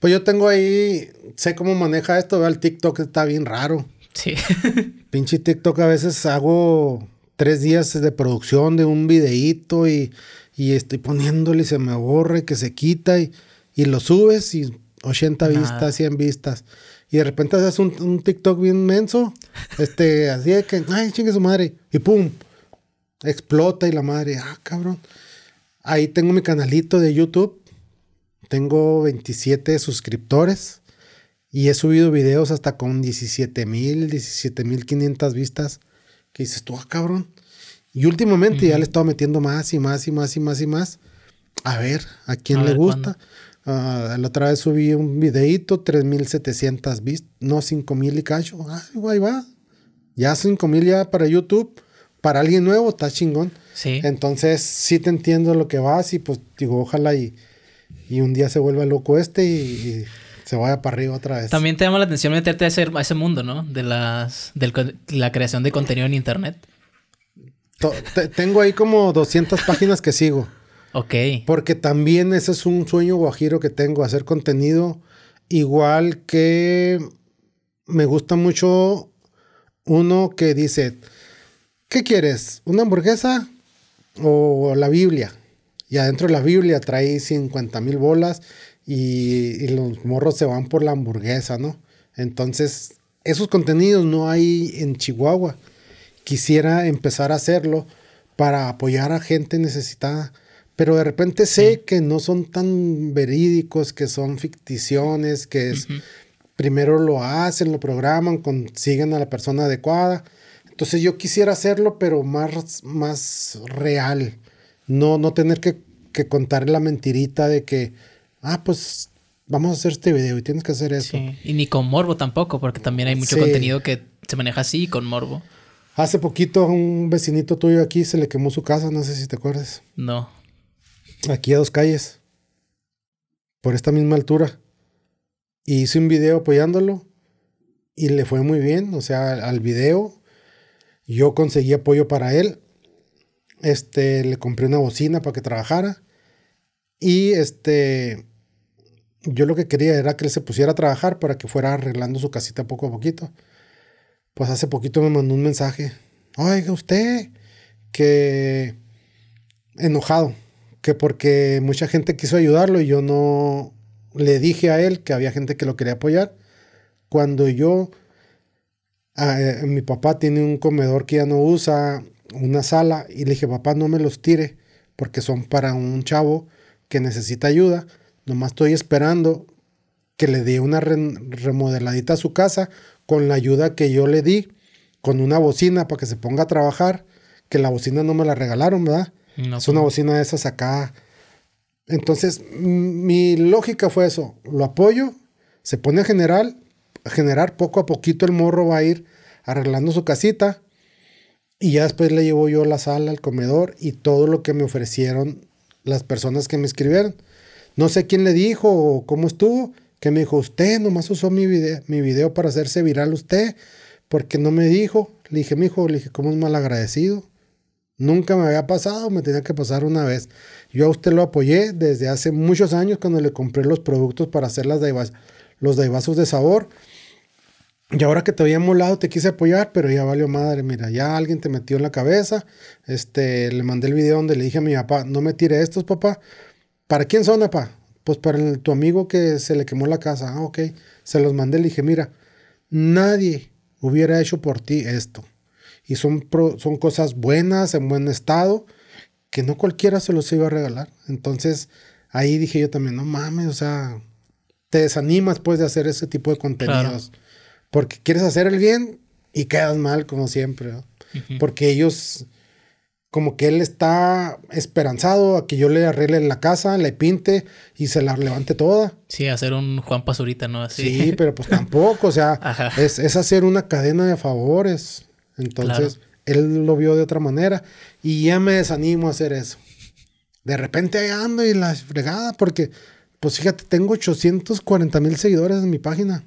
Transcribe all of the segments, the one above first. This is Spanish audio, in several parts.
Pues yo tengo ahí, sé cómo maneja esto, veo el TikTok, está bien raro. Sí. Pinche TikTok a veces hago tres días de producción de un videíto y, estoy poniéndole y se me borre, que se quita y, lo subes y 80 vistas, 100 vistas. Y de repente haces un, TikTok bien menso, este, así es que, ay, chingue su madre, y pum, explota y la madre, ah, cabrón. Ahí tengo mi canalito de YouTube tengo 27 suscriptores y he subido videos hasta con 17 mil, 17 mil 500 vistas. Que dices tú, ah, cabrón. Y últimamente ya le he estado metiendo más y más y más y más y más. A ver, a quién le gusta. Ah, la otra vez subí un videito, 3700 vistas, no 5000 y cacho. Ay, guay va. Ya 5000 ya para YouTube, para alguien nuevo, está chingón. Sí. Entonces, sí te entiendo lo que vas y pues digo, ojalá y y un día se vuelve loco este y, se vaya para arriba otra vez. También te llama la atención meterte a ese, ese mundo, ¿no? De las, de la creación de contenido en internet. Tengo ahí como 200 páginas que sigo. Ok. Porque también ese es un sueño guajiro que tengo, hacer contenido. Igual que me gusta mucho uno que dice, ¿qué quieres? ¿Una hamburguesa o la Biblia? y adentro de la Biblia trae 50 mil bolas y, los morros se van por la hamburguesa, ¿no? Entonces, esos contenidos no hay en Chihuahua. Quisiera empezar a hacerlo para apoyar a gente necesitada, pero de repente sé que no son tan verídicos, que son ficticiones, que Primero lo hacen, lo programan, consiguen a la persona adecuada. Entonces yo quisiera hacerlo, pero más, más real no, no tener que, que contar la mentirita de que, ah, pues vamos a hacer este video y tienes que hacer eso. Y ni con morbo tampoco, porque también hay mucho contenido que se maneja así con morbo. Hace poquito un vecinito tuyo aquí se le quemó su casa, no sé si te acuerdas. No. Aquí a dos calles. Por esta misma altura. Y hice un video apoyándolo. Y le fue muy bien. O sea, al video. Yo conseguí apoyo para él. Este, le compré una bocina para que trabajara. Y este, yo lo que quería era que él se pusiera a trabajar para que fuera arreglando su casita poco a poquito. Pues hace poquito me mandó un mensaje. Oiga, usted, que enojado, que porque mucha gente quiso ayudarlo y yo no le dije a él que había gente que lo quería apoyar. Cuando yo, eh, mi papá tiene un comedor que ya no usa, una sala y le dije, papá, no me los tire porque son para un chavo que necesita ayuda. Nomás estoy esperando que le dé una remodeladita a su casa con la ayuda que yo le di, con una bocina para que se ponga a trabajar, que la bocina no me la regalaron, ¿verdad? es una pues. bocina de esas acá. Entonces, mi lógica fue eso, lo apoyo, se pone a generar, a generar poco a poquito el morro va a ir arreglando su casita, y ya después le llevo yo la sala, el comedor y todo lo que me ofrecieron las personas que me escribieron. No sé quién le dijo o cómo estuvo, que me dijo, usted nomás usó mi video, mi video para hacerse viral usted, porque no me dijo. Le dije, mi hijo, le dije, ¿cómo es mal agradecido? Nunca me había pasado, me tenía que pasar una vez. Yo a usted lo apoyé desde hace muchos años cuando le compré los productos para hacer las daibas, los daibazos de sabor. Y ahora que te había molado, te quise apoyar, pero ya valió madre. Mira, ya alguien te metió en la cabeza. Este, le mandé el video donde le dije a mi papá, no me tire estos, papá. ¿Para quién son, papá? Pues para tu amigo que se le quemó la casa. Ah, ok. Se los mandé, le dije, mira, nadie hubiera hecho por ti esto. Y son, son cosas buenas, en buen estado, que no cualquiera se los iba a regalar. Entonces, ahí dije yo también, no mames, o sea, te desanimas pues de hacer ese tipo de contenidos porque quieres hacer el bien y quedas mal como siempre, porque ellos, como que él está esperanzado a que yo le arregle la casa, le pinte y se la levante toda. Sí, hacer un Juan Pasurita, ¿no? Así. Sí, pero pues tampoco, o sea, es, hacer una cadena de favores. Entonces, él lo vio de otra manera y ya me desanimo a hacer eso. De repente ando y la fregada, porque, pues fíjate, tengo 840 mil seguidores en mi página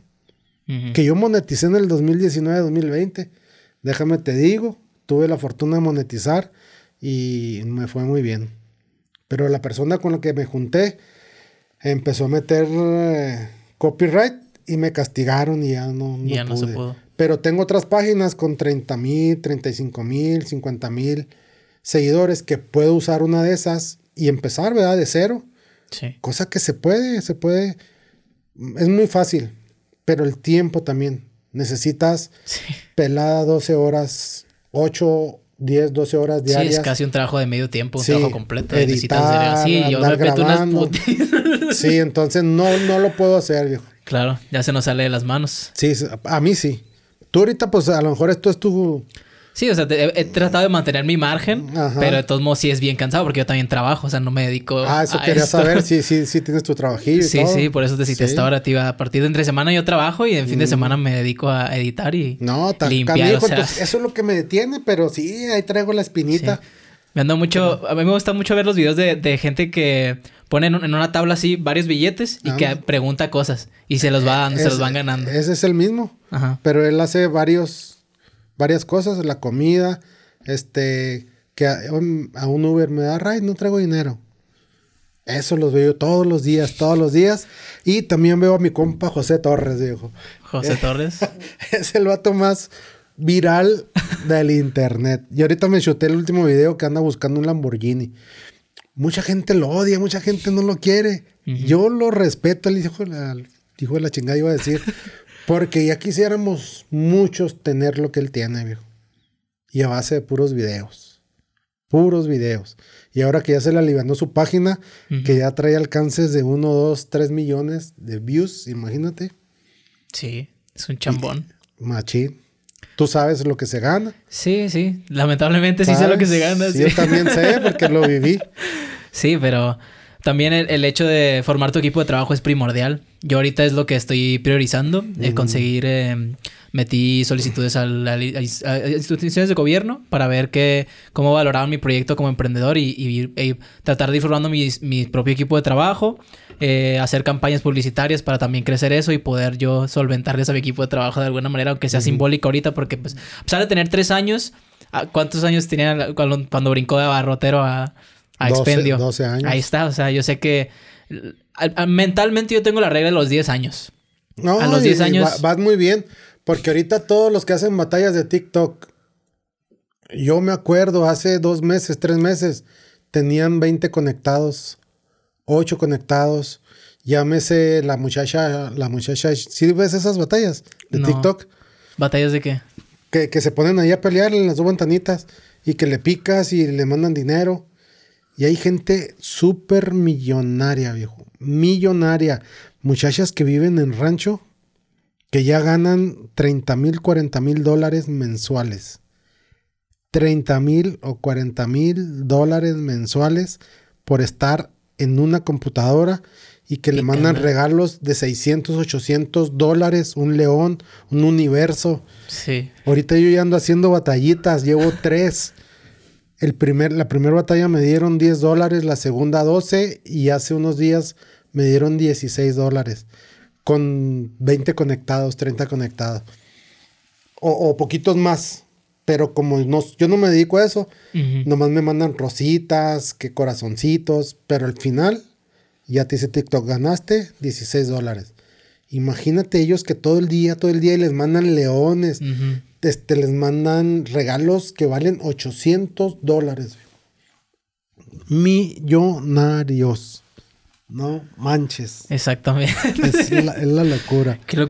que yo moneticé en el 2019-2020. Déjame te digo, tuve la fortuna de monetizar y me fue muy bien. Pero la persona con la que me junté empezó a meter eh, copyright y me castigaron y ya no, pude. se pudo. Pero tengo otras páginas con 30 mil, 35 mil, 50 mil seguidores que puedo usar una de esas y empezar, ¿verdad? De cero. Sí. Cosa que se puede, se puede. Es muy fácil pero el tiempo también. Necesitas pelada 12 horas, 8, 10, 12 horas diarias. Sí, es casi un trabajo de medio tiempo, un trabajo completo. Editar, sí, sí, entonces no, no lo puedo hacer, viejo. Claro, ya se nos sale de las manos. Sí, a mí sí. Tú ahorita, pues a lo mejor esto es tu Sí, o sea, he, tratado de mantener mi margen, pero de todos modos sí es bien cansado porque yo también trabajo, o sea, no me dedico. a Ah, eso quería saber, si, sí, sí, tienes tu trabajillo. sí, sí, por eso te cité esta hora, tío. A partir de entre semana yo trabajo y en fin de mm. semana me dedico a editar y limpiar. o sea, eso es lo que me detiene, pero sí, ahí traigo la espinita. Me ando mucho, a mí me gusta mucho ver los videos de, gente que pone en, una tabla así varios billetes y que ah. pregunta cosas y se los va se los van ganando. Ese es el mismo, Ajá. pero él hace varios varias cosas, la comida, este, que a, um, un Uber me da ride, no traigo dinero. Eso los veo todos los días, todos los días. Y también veo a mi compa José Torres, dijo José Torres. es el vato más viral del internet. Y ahorita me chuté el último video que anda buscando un Lamborghini. Mucha gente lo odia, mucha gente no lo quiere. Yo lo respeto, le dijo de la chingada iba a decir. Porque ya quisiéramos muchos tener lo que él tiene, viejo. Y a base de puros videos. Puros videos. Y ahora que ya se le alivianó su página, que ya trae alcances de 1, 2, 3 millones de views, imagínate. Sí, es un chambón. Machi, Tú sabes lo que se gana. Sí, sí. Lamentablemente sí sé lo que se gana. Yo también sé porque lo viví. sí, pero también el, hecho de formar tu equipo de trabajo es primordial. Yo ahorita es lo que estoy priorizando, Es eh, mm. conseguir... Eh, metí solicitudes a, instituciones de gobierno para ver que, cómo valoraban mi proyecto como emprendedor y, eh, tratar de ir formando mi, propio equipo de trabajo, hacer campañas publicitarias para también crecer eso y poder yo solventarles a mi equipo de trabajo de alguna manera, aunque sea simbólico simbólica ahorita, porque pues, a pesar de tener tres años, ah, ¿cuántos años tenía cuando, cuando brincó de barrotero a a 12 años. Ahí está, o sea, yo sé que mentalmente yo tengo la regla de los 10 años. No, a los 10 años. Vas va muy bien, porque ahorita todos los que hacen batallas de TikTok, yo me acuerdo hace dos meses, tres meses, tenían 20 conectados, 8 conectados. Llámese la muchacha, la muchacha. ¿Sí ves esas batallas de TikTok? ¿Batallas de qué? Que, que se ponen ahí a pelear en las dos ventanitas y que le picas y le mandan dinero. Y hay gente súper millonaria, viejo. Millonaria. Muchachas que viven en rancho, que ya ganan 30 mil, 40 mil dólares mensuales. 30 mil o 40 mil dólares mensuales por estar en una computadora y que le mandan regalos de 600, 800 dólares, un león, un universo. Sí. Ahorita yo ya ando haciendo batallitas, llevo tres primer, la primera batalla me dieron 10 dólares, la segunda 12 y hace unos días me dieron 16 dólares con 20 conectados, 30 conectados o, poquitos más. Pero como no, yo no me dedico a eso, nomás me mandan rositas, que corazoncitos, pero al final ya te dice TikTok, ganaste 16 dólares. Imagínate ellos que todo el día, todo el día les mandan leones, este, les mandan regalos que valen 800 dólares. Millonarios. No manches. Exactamente. Es la, locura. Creo